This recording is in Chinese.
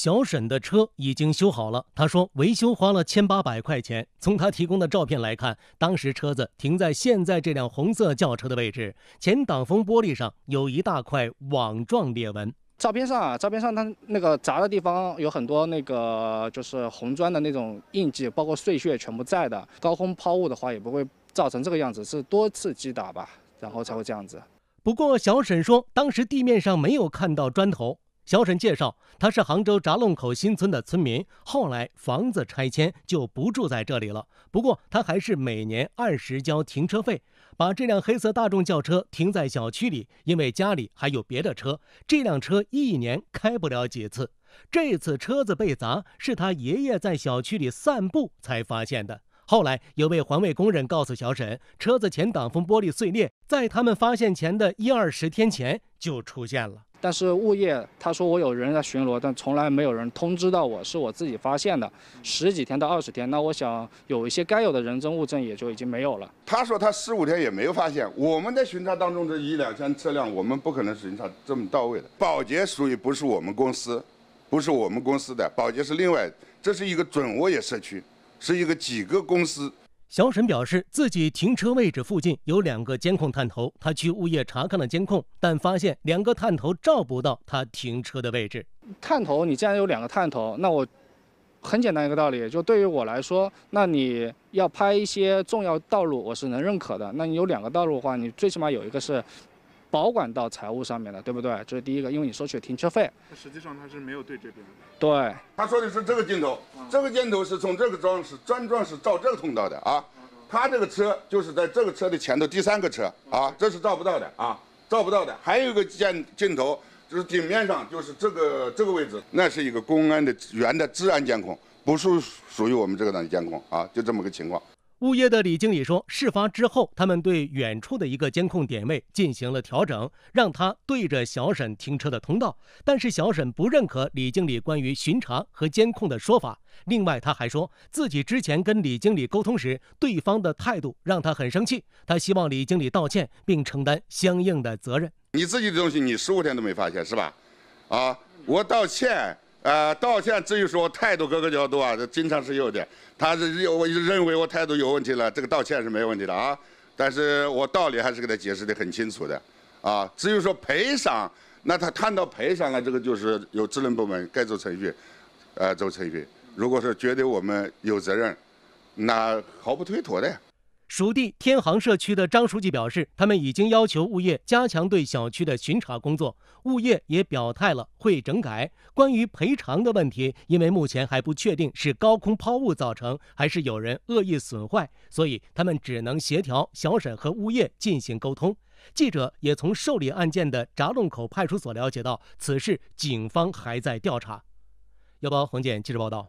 小沈的车已经修好了，他说维修花了千八百块钱。从他提供的照片来看，当时车子停在现在这辆红色轿车的位置，前挡风玻璃上有一大块网状裂纹。照片上啊，照片上他那个砸的地方有很多那个就是红砖的那种印记，包括碎屑全部在的。高空抛物的话也不会造成这个样子，是多次击打吧，然后才会这样子。不过小沈说，当时地面上没有看到砖头。小沈介绍，他是杭州闸弄口新村的村民，后来房子拆迁就不住在这里了。不过他还是每年按时交停车费，把这辆黑色大众轿车停在小区里，因为家里还有别的车，这辆车一年开不了几次。这次车子被砸，是他爷爷在小区里散步才发现的。后来有位环卫工人告诉小沈，车子前挡风玻璃碎裂，在他们发现前的一二十天前就出现了。但是物业他说我有人在巡逻，但从来没有人通知到我，是我自己发现的。十几天到二十天，那我想有一些该有的人证物证也就已经没有了。他说他十五天也没有发现，我们在巡查当中这一两千车辆，我们不可能巡查这么到位的。保洁属于不是我们公司，不是我们公司的保洁是另外，这是一个准物业社区，是一个几个公司。小沈表示，自己停车位置附近有两个监控探头，他去物业查看了监控，但发现两个探头照不到他停车的位置。探头，你既然有两个探头，那我很简单一个道理，就对于我来说，那你要拍一些重要道路，我是能认可的。那你有两个道路的话，你最起码有一个是。保管到财务上面的，对不对？这是第一个，因为你收取了停车费。实际上他是没有对这边的。对，他说的是这个镜头，这个箭头是从这个桩是专桩是照这个通道的啊。他这个车就是在这个车的前头第三个车啊，这是照不到的啊，照不到的。还有一个箭镜头就是顶面上，就是这个这个位置，那是一个公安的原的治安监控，不是属于我们这个档的监控啊，就这么个情况。物业的李经理说，事发之后，他们对远处的一个监控点位进行了调整，让他对着小沈停车的通道。但是小沈不认可李经理关于巡查和监控的说法。另外，他还说自己之前跟李经理沟通时，对方的态度让他很生气。他希望李经理道歉并承担相应的责任。你自己的东西，你十五天都没发现是吧？啊，我道歉。呃，道歉，至于说态度各个角度啊，这经常是有的。他是有认为我态度有问题了，这个道歉是没问题的啊。但是我道理还是给他解释的很清楚的，啊，至于说赔偿，那他谈到赔偿了，这个就是有职能部门该走程序，呃，走程序。如果说觉得我们有责任，那毫不推脱的。属地天航社区的张书记表示，他们已经要求物业加强对小区的巡查工作，物业也表态了会整改。关于赔偿的问题，因为目前还不确定是高空抛物造成，还是有人恶意损坏，所以他们只能协调小沈和物业进行沟通。记者也从受理案件的闸弄口派出所了解到，此事警方还在调查。幺八黄健，记者报道。